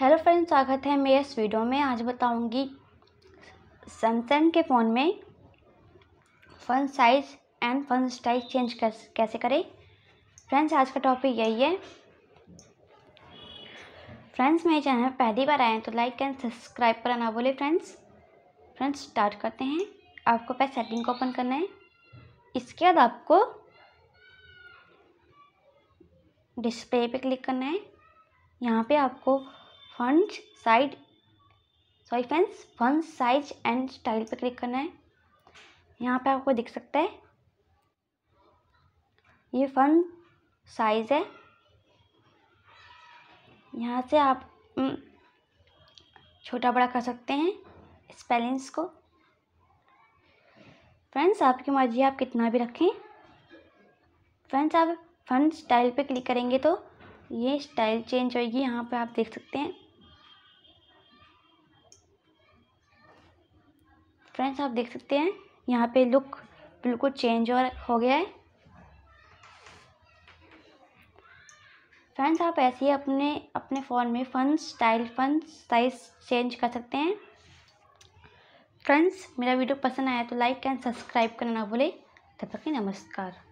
hello friends स्वागत है मेरे इस वीडियो में आज बताऊंगी सैमसंग के फ़ोन में font size and font style change कैसे करें फ्रेंड्स आज का टॉपिक यही है फ्रेंड्स मेरे चैनल पर पहली बार आए हैं तो लाइक एंड सब्सक्राइब करना ना बोले फ्रेंड्स फ्रेंड्स स्टार्ट करते हैं आपको पहले सेटिंग को ओपन करना है इसके बाद आपको डिस्प्ले पे क्लिक करना है यहाँ पे आपको font side sorry friends font size and style पर क्लिक करना है यहाँ पे आपको दिख सकता है ये फंड साइज़ है यहाँ से आप हम्म, छोटा बड़ा कर सकते हैं स्पेलिंग्स को फ्रेंड्स आपकी मर्जी आप कितना भी रखें फ्रेंड्स आप फंड स्टाइल पे क्लिक करेंगे तो ये स्टाइल चेंज होगी यहाँ पे आप देख सकते हैं फ्रेंड्स आप देख सकते हैं यहाँ पे लुक बिल्कुल चेंज और हो गया है फ्रेंड्स आप ऐसे ही अपने अपने फ़ोन में font style font size change कर सकते हैं फ्रेंड्स मेरा वीडियो पसंद आया तो लाइक एंड सब्सक्राइब करना ना भूलें तब तक नमस्कार